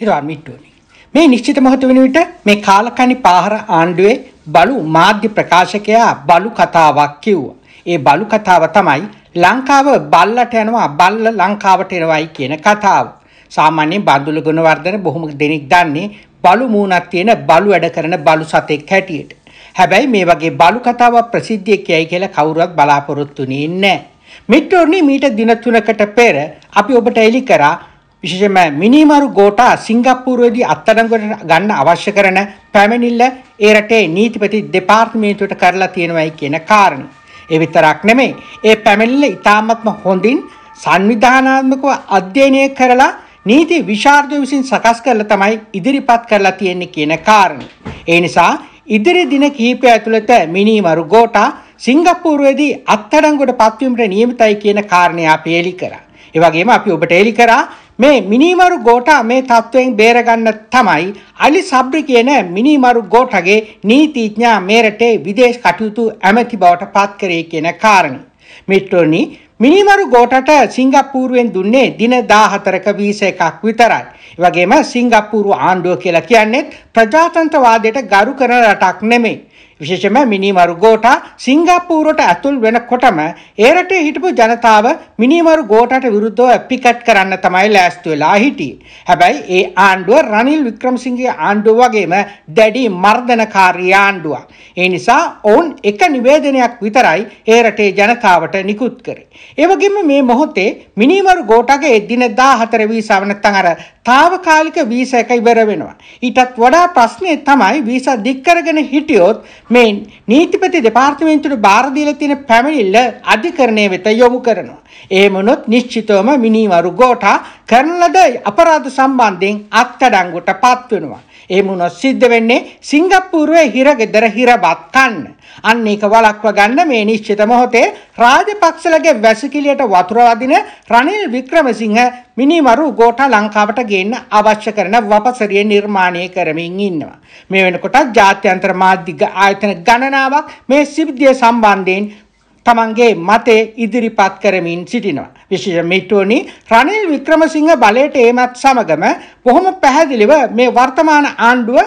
හිරවර්මිට්ටුවනි. මේ නිශ්චිත මොහොත වෙන විට මේ කාලකණි පාහර ආණ්ඩුවේ බලු මාධ්‍ය ප්‍රකාශකයා බලු කතාවක් කිව්වා. ඒ බලු කතාව තමයි ලංකාව බල්ලට යනවා බල්ල ලංකාවට එනවයි කියන කතාව. සාමාන්‍යයෙන් බන්දුල ගුණවර්ධන බොහොම දෙනෙක් දන්නේ බලු මූණක් තියෙන බලු වැඩ කරන බලු සතෙක් හැටියට. හැබැයි මේ වගේ බලු කතාව ප්‍රසිද්ධිය කියයි කියලා කවුරුවත් බලාපොරොත්තු වෙන්නේ නැහැ. මෙට්‍රෝනි මීට දින තුනකට පෙර අපි ඔබට එලි කරා විශේෂම මිනිමරු ගෝටා සිංගප්පූරුවේදී අත්අඩංගුවට ගන්න අවශ්‍ය කරන පැමිණිල්ල ඒ රටේ නීතිපති දෙපාර්තමේන්තුවට කරලා තියෙනවයි කියන කාරණේ. ඒ විතරක් නෙමෙයි. ඒ පැමිණිල්ල ඉතාමත්ම හොඳින් සංවිධානාත්මකව අධ්‍යයනය කරලා නීති විශාරදය විසින් සකස් කරලා තමයි ඉදිරිපත් කරලා තියෙන්නේ කියන කාරණේ. ඒ නිසා ඉදිරි දින කිහිපය ඇතුළත මිනිමරු ගෝටා සිංගප්පූරුවේදී අත්අඩංගුවට පත්වීමට නියමිතයි කියන කාරණේ අපි එලි කරා. ඒ වගේම අපි ඔබට එලි කරා මේ මිනිමරු ගෝඨා මේ තත්වයෙන් බේරගන්න තමයි අලි සබ්රි කියන මිනිමරු ගෝඨගේ නීතිඥයා මේරටේ විදේශ කටයුතු ඇමති බවට පත් කරේ කියන කාරණේ. මිත්‍රෝනි මිනිමරු ගෝටට සිංගප්පූරුවෙන් දුන්නේ දින 14ක වීස එකක් විතරයි. ඒ වගේම සිංගප්පූරු ආණ්ඩුව කියලා කියන්නේ ප්‍රජාතන්ත්‍රවාදයට ගරු කරන රටක් නෙමෙයි. විශේෂම මිනිමරු ගෝටා සිංගප්පූරුවට ඇතුල් වෙනකොටම ඒ රටේ හිටපු ජනතාව මිනිමරු ගෝටාට විරුද්ධව පිකට් කරන්න තමයි ලෑස්ති වෙලා හිටියේ. හැබැයි ඒ ආණ්ඩුව රනිල් වික්‍රමසිංහගේ ආණ්ඩුව වගේම දැඩි මර්ධනකාරී ආණ්ඩුවක්. ඒ නිසා ඔවුන් එක නිවේදනයක් විතරයි ඒ රටේ ජනතාවට නිකුත් කරේ. ඒ වගේම මේ මොහොතේ මිනිමරු ගෝටාගේ එදිනෙදා 14 වීසාව නැත්නම් අර తాවකාලික වීසා එක ඉවර වෙනවා. ඊටත් වඩා ප්‍රශ්නේ තමයි වීසා දික් කරගෙන හිටියොත් මේ නීතිපති දෙපාර්තමේන්තුවට බාර දීලා තියෙන පැමිණිල්ල අධිකරණය වෙත යොමු කරනවා. එහෙම වුණොත් නිශ්චිතවම මිනිවරු ගෝඨා කරන ලද අපරාධ සම්බන්ධයෙන් අත්අඩංගුවට පත් වෙනවා. එහෙම වුණොත් සිද්ධ වෙන්නේ සිංගප්පූරුවේ හිර ගෙදර හිර බත් කන්න. අන්න ඒක වළක්ව ගන්න මේ නිශ්චිත මොහොතේ රාජපක්ෂලගේ වැසිකිළියට වතුර වදින රනිල් වික්‍රමසිංහ මිනිමරු ගෝඨා ලංකාවට ගේන්න අවශ්‍ය කරන වපසරිය නිර්මාණය කරමින් ඉන්නවා. මේ වෙනකොට ජාත්‍යන්තර මාධ්‍ය ආයතන ගණනාවක් මේ සිද්ධිය සම්බන්ධයෙන් තමන්ගේ මතේ ඉදිරිපත් කරමින් සිටිනවා. විශේෂ මිටුවනි රනිල් වික්‍රමසිංහ බලයට ඒමත් සමගම බොහොම පැහැදිලිව මේ වර්තමාන ආණ්ඩුව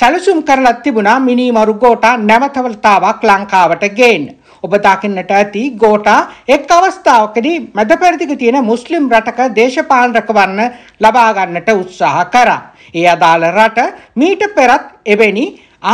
සැලසුම් කරලා තිබුණා මිනිමරු ගෝටා නැවතවතාවක් ලංකාවට ගේන්න. ඔබ දකින්නට ඇති ගෝටා එක් අවස්ථාවකදී මැද පෙරදිග තියෙන මුස්ලිම් රටක දේශපාලන රකවන්න ලබා ගන්නට උත්සාහ කරා. ඒ අදාළ රට මීට පෙරත් එවැනි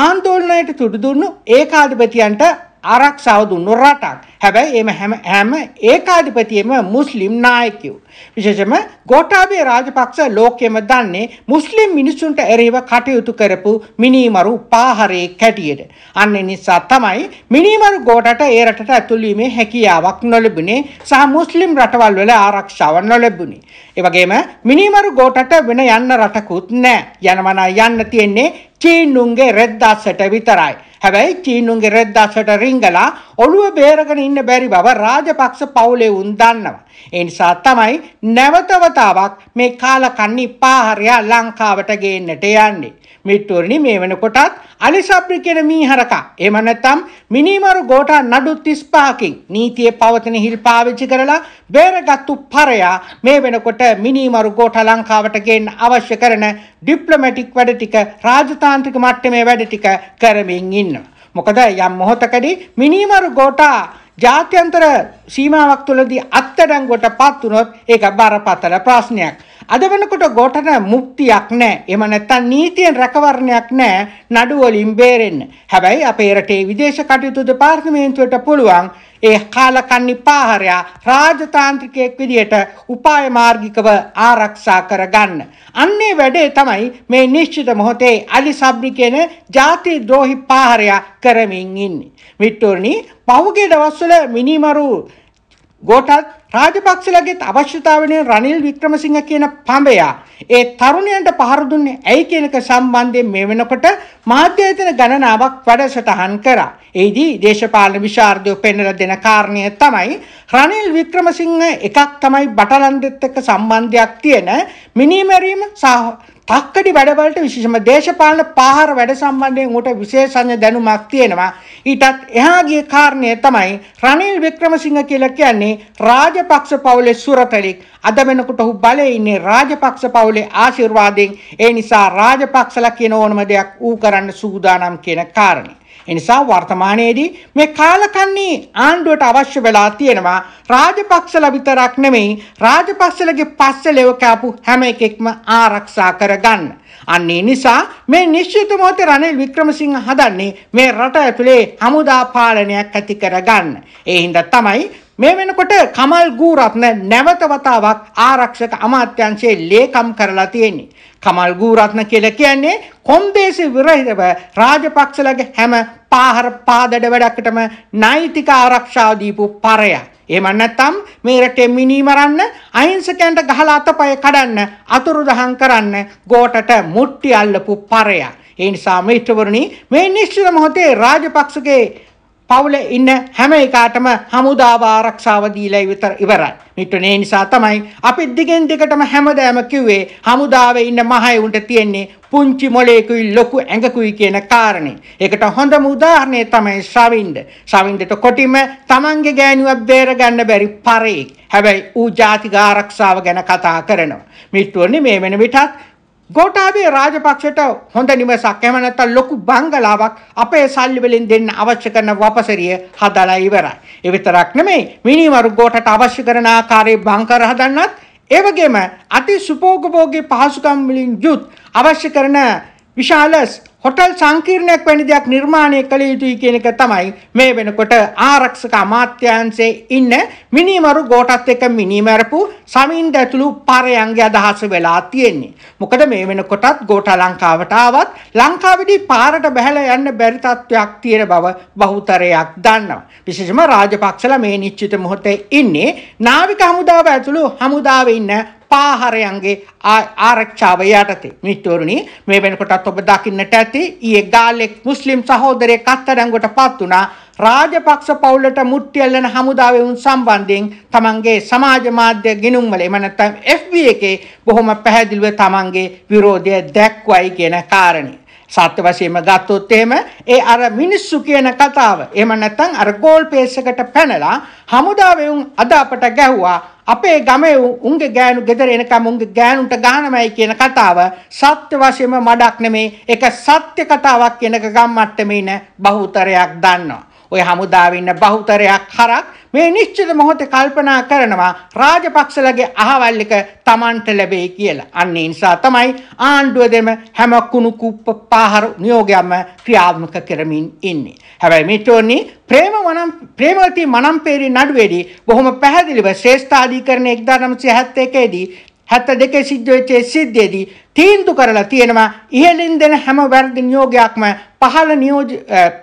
ආන්දෝලනයට තුඩු දුන්නු ඒකාධිපතියන්ට ආරක්ෂාව දුන්නු රටක්. හැබැයි එම හැම හැම ඒකාධිපතියෙම මුස්ලිම් නායකයෝ. විශේෂයෙන්ම ගෝඨාභය රාජපක්ෂ ලෝකෙම දන්නේ මුස්ලිම් මිනිසුන්ට එරෙහිව කටයුතු කරපු මිනිමරු පාහරේ කැටියට. අන්න නිසා තමයි මිනිමරු ගෝඨට ඒ රටට ඇතුළු හැකියාවක් නොලැබුණේ සහ මුස්ලිම් රටවල් වල ආරක්ෂාව නොලැබුණේ. ඒ වගේම මිනිමරු ගෝඨට වෙන යන්න රටකුත් නැහැ. යනවනා යන්න තියෙන්නේ චීනුන්ගේ රෙද්දාසට විතරයි. හැබැයි චීනුන්ගේ රෙද්දස්සට රිංගලා ඔළුව බේරගෙන ඉන්න බැරි බව රාජපක්ෂ පවුලේ උන් දන්නවා. ඒ නිසා තමයි නැවතවතාවක් මේ කාලකන්නි පාහරයා ලංකාවට ගේන්නට යන්නේ. මිට්ටුවරණි මේ වෙනකොටත් අලිසබ්‍රි කෙන මීහරකා එම නැත්නම් මිනිමරු ගෝඨා නඩු 35කින් නීතියේ පවතින හිල් පාවිච්චි කරලා බේරගත්තු පරයා මේ වෙනකොට මිනිමරු ගෝඨා ලංකාවට ගේන්න අවශ්‍ය කරන ඩිප්ලොමැටික් වැඩ ටික රාජතාන්ත්‍රික මට්ටමේ වැඩ ටික කරමින් ඉන්නවා. මොකද යම් මොහොතකදී මිනිමරු ගෝඨා ජාත්‍යන්තර සීමාවක් තුළදී අත්අඩංගුවට පත් වුණොත් ඒක බරපතල ප්‍රශ්නයක්. අද වෙනකොට ගෝඨන මුක්තියක් නැහැ. එහෙම නැත්නම් නීතියෙන් රැකවරණයක් නැහැ නඩු වලින් බේරෙන්න. හැබැයි අපේ රටේ විදේශ කටයුතු දෙපාර්තමේන්තුවට පුළුවන් ඒ කාලකන්ණි පාහරය රාජතාන්ත්‍රිකයෙක් විදියට උපාය මාර්ගිකව ආරක්ෂා කරගන්න. අන්නේ වැඩේ තමයි මේ නිශ්චිත මොහොතේ අලි සබ්රි කියන ಜಾති ද්‍රෝහි පාහරය කරමින් ඉන්නේ. මිට්ටෝරණි පහුගිය දවස්වල මිනිමරු ගෝඨත් රාජපක්ෂලගේ අවශ්‍යතාවනේ රනිල් වික්‍රමසිංහ කියන පඹයා ඒ තරුණයන්ට පහර දුන්නේ ඇයි කියනක සම්බන්ධයෙන් මේ වෙනකොට මාධ්‍යයතන ගණනාවක් වැඩසටහන් කරා. ඒදී දේශපාලන විශාරදය පෙන්නර දෙන කාරණය තමයි රනිල් වික්‍රමසිංහ එකක් තමයි බටලන්දෙත් එක්ක සම්බන්ධයක් තියෙන මිනීමැරීම සහ තක්කඩි වැඩවලට විශේෂම දේශපාලන පාහර වැඩ සම්බන්ධයෙන් ඌට විශේෂඥ දැනුමක් තියෙනවා. ඊටත් එහා ගිය කාරණය තමයි රනිල් වික්‍රමසිංහ කියලා කියන්නේ රාජපක්ෂ පවුලේ සුරතලෙක්. අද වෙනකොට ඔහු බලේ ඉන්නේ රාජපක්ෂ පවුලේ ආශිර්වාදයෙන්. ඒ නිසා රාජපක්ෂලා කියන ඕනම දෙයක් ඌ කරන්න සූදානම් කියන කාරණේ. එනිසා වර්තමානයේදී මේ කාලකන්නේ ආණ්ඩුවට අවශ්‍ය වෙලා තියෙනවා රාජපක්ෂල විතරක් නෙමෙයි රාජපක්ෂලගේ පස්සලෙව කැපු හැම එකෙක්ම ආරක්ෂා කරගන්න. අන්නේ නිසා මේ නිශ්චිත මොහොතේ රනිල් වික්‍රමසිංහ හදන්නේ මේ රට ඇතුලේ හමුදා පාලනයක් ඇති කරගන්න. ඒ හින්දා තමයි මේ වෙනකොට කමල් ගූරත්න නැවත වතාවක් ආරක්ෂක අමාත්‍යංශයේ ලේකම් කරලා තියෙන්නේ. කමල් ගූරත්න කියලා කියන්නේ කොන්දේසි විරහිතව රාජපක්ෂලගේ හැම පාහර පාදඩ වැඩකටම නෛතික ආරක්ෂාව දීපු පරයක්. එහෙම නැත්නම් මේ රටේ මිනීමරන්න අහිංසකයන්ට ගහලා අතපය කඩන්න අතුරුදහන් කරන්න ගෝටට මුට්ටි අල්ලපු පරයක්. ඒ නිසා මිත්‍රවරුනි මේ නිශ්චිත මොහොතේ රාජපක්ෂගේ පවුලේ ඉන්න හැම එකාටම හමුදාව ආරක්ෂාව දීලා විතර ඉවරයි. මිත්‍රනේ නිසා තමයි අපි දිගෙන් දිගටම හැමදාම කිව්වේ හමුදාවේ ඉන්න මහයුන්ට තියෙන්නේ පුංචි මොලේකුයි ලොකු ඇඟකුයි කියන කාරණේ. ඒකට හොඳම උදාහරණය තමයි ශවින්ද. ශවින්දට කොටිම Tamange ගෑණියක් බේරගන්න බැරි පරේක්. හැබැයි ඌ ජාතික ආරක්ෂාව ගැන කතා කරනවා. මිත්‍රෝනි මේ වෙන විටත් ගෝඨාභය රාජපක්ෂට හොඳ නිවසක් එහෙම නැත්නම් ලොකු බංගලාවක් අපේ සල්ලි වලින් දෙන්න අවශ්‍ය කරන වපසරිය හදලා ඉවරයි. ඒ විතරක් නෙමෙයි මිනිමරු ගෝඨට අවශ්‍ය කරන ආකාරයේ බංකර හදන්නත් ඒ වගේම අති සුපෝගභෝගී පහසුකම් වලින් යුත් අවශ්‍ය කරන විශාල හොටල් සංකීර්ණයක් වැනි දෙයක් නිර්මාණය කළ යුතුයි කියන එක තමයි මේ වෙනකොට ආරක්ෂක අමාත්‍යාංශයේ ඉන්න මිනිමරු ගෝටත් එක්ක මිනිමරපු සමින්ද ඇතුළු පරයන්ගේ අදහස වෙලා තියෙන්නේ. මොකද මේ වෙනකොටත් ගෝඨ ලංකාවට ආවත් ලංකාවේදී පාරට බැහැලා යන්න බැරි තත්වයක් තියෙන බව බහුතරයක් දන්නවා. විශේෂම රාජපක්ෂලා මේ නිශ්චිත මොහොතේ ඉන්නේ නාවික හමුදාව ඇතුළු හමුදාවේ ඉන්න පාහරයන්ගේ ආරක්ෂාව යටතේ. මිස්තවරුණි මේ වෙනකොටත් ඔබ දකින්නට ඇති ඊයේ ගාල්ලෙක් මුස්ලිම් සහෝදරයෙක් අත්අඩංගුවට පත් වුණා. රාජපක්ෂ පවුලට මුට්ටි අල්ලන හමුදාවේ උන් සම්බන්ධයෙන් තමන්ගේ සමාජ මාධ්‍ය ගිණුම්වල එහෙම නැත්නම් FB එකේ බොහොම පැහැදිලිව තමන්ගේ විරෝධය දැක්වයි කියන කාරණේ. සත්‍ය වශයෙන්ම ගත්තොත් එහෙම ඒ අර මිනිස්සු කියන කතාව එහෙම නැත්නම් අර ගෝල් පේස් එකට පැනලා හමුදාවේ උන් අද අපට ගැහුවා අපේ ගමේ උන්ගේ ගෑනු ගෙදර එනකම් උන්ගේ ගෑනුන්ට ගහනමයි කියන කතාව සත්‍ය වශයෙන්ම මඩක් නෙමේ ඒක සත්‍ය කතාවක් කියනක ගම්මට්ටමේ ඉන බහුතරයක් දන්නවා. ඔය හමුදාවේ ඉන්න බහුතරයක් හරක් මේ නිශ්චිත මොහොතේ කල්පනා කරනවා රාජපක්ෂලගේ අහවල් එක Tamanට ලැබෙයි කියලා. අන්න ඒ නිසා තමයි ආණ්ඩුව දෙම හැම කුණු කුප්ප පාහර නියෝගයක්ම ක්‍රියාත්මක කරමින් ඉන්නේ. හැබැයි මිත්‍රෝනි ප්‍රේම වනම් ප්‍රේමවති මනම්පේරි නඩුවේදී බොහොම පැහැදිලිව ශ්‍රේෂ්ඨාධිකරණ 1971 දී 72 සිද්ධ වෙච්ච සිද්ධියේදී තීන්දුව කරලා තියෙනවා ඉහළින් දෙන හැම වැරදි නියෝගයක්ම පහළ නියෝජ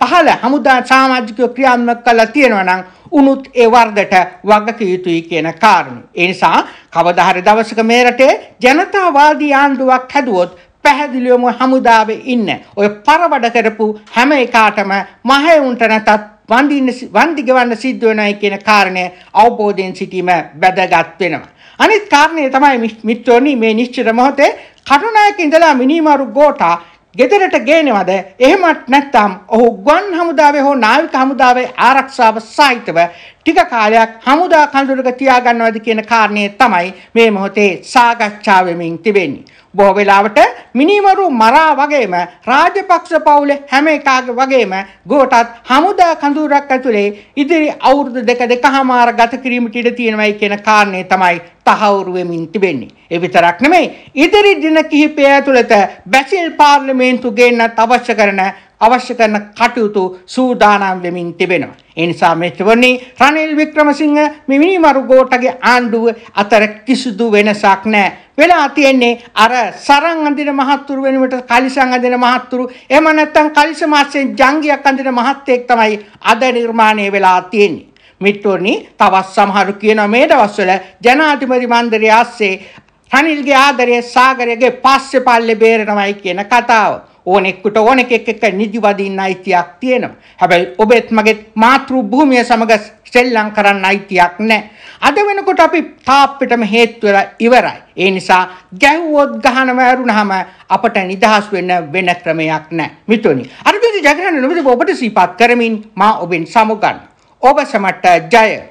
පහළ හමුදා සමාජික ක්‍රියාත්මක කරලා තියෙනවා නම් උනුත් ඒ වර්ධට වගක යුතුයි කියන කාරණේ. ඒ නිසා කවදා හරි දවසක මේ රටේ ජනතාවාදී ආණ්ඩුවක් හැදුවොත් පැහැදිලිවම හමුදාවේ ඉන්න ඔය පරවඩ කරපු හැම එකටම මහේඋන්ට නැතත් වන්දින්න වන්දි ගෙවන්න සිද්ධ වෙනයි කියන කාරණය අවබෝධයෙන් සිටීම වැදගත් වෙනවා. අනිත් කාරණය තමයි මිත්‍රෝනි මේ නිශ්චිත මොහොතේ කටුනායක ඉඳලා මිනිමාරු ගෝඨා ගෙදරට ගේනවද එහෙමත් නැත්නම් ඔහු ගුවන් හමුදාවේ හෝ නාවික හමුදාවේ ආරක්ෂාව සහිතව ටික කාලයක් හමුදා කඳුරක තියාගන්නවද කියන කාරණය තමයි මේ මොහොතේ සාකච්ඡා වෙමින් තිබෙන්නේ. බොහෝ වෙලාවට මිනිමරු මරා වගේම රාජපක්ෂ පවුල හැම එකාගේ වගේම ගෝටත් හමුදා කඳුරක් ඇතුලේ ඉදිරි අවුරුදු දෙක දෙකහමාර ගත කිරීමට ඉඩ තියෙනවයි කියන කාරණය තමයි තහවුරු වෙමින් තිබෙන්නේ. ඒ විතරක් නෙමෙයි ඉදිරි දින කිහිපය ඇතුළත බැසිල් පාර්ලිමේන්තු ගේන්නත් අවශ්‍ය කරන අවශ්‍ය කරන කටයුතු සූදානම් වෙමින් තිබෙනවා. ඒ නිසා මෙතුවනි රනිල් වික්‍රමසිංහ මිමිනි මරුගෝටගේ ආණ්ඩුව අතර කිසිදු වෙනසක් නැහැ. වෙලා තියෙන්නේ අර සරන් අඳින මහත්තුරු වෙනුවට කලිසම් අඳින මහත්තුරු එහෙම නැත්නම් කලිසම් ආශ්‍රයෙන් ජංගියක් අඳින මහත්තයෙක් තමයි අද නිර්මාණය වෙලා තියෙන්නේ. මිත්‍රෝනි තවත් සමහරු කියන මේ දවස්වල ජනාධිපති මණ්ඩලය ආස්සේ රනිල්ගේ ආදරය සාගරයේ පස්සේ පල්ලේ බේරෙනවයි කියන කතාව. ඕන එක්කට ඕන එකෙක් එක්ක නිදි වදින්න අයිතියක් තියෙනවා. හැබැයි ඔබෙත් මගෙත් මාතෘ භූමිය සමග සෙල්ලම් කරන්න අයිතියක් නැහැ. අද වෙනකොට අපි තාප්පෙටම හේතු වෙලා ඉවරයි. ඒ නිසා ගැහුවොත් ගහනම ඇරුණාම අපට නිදහස් වෙන්න වෙන ක්‍රමයක් නැහැ. මිතුනි. අර විදිහට ජගරන්න නොමෙද ඔබට සීපත් කරමින් මා ඔබෙන් සමුගන්න. ඔබ සමට ජය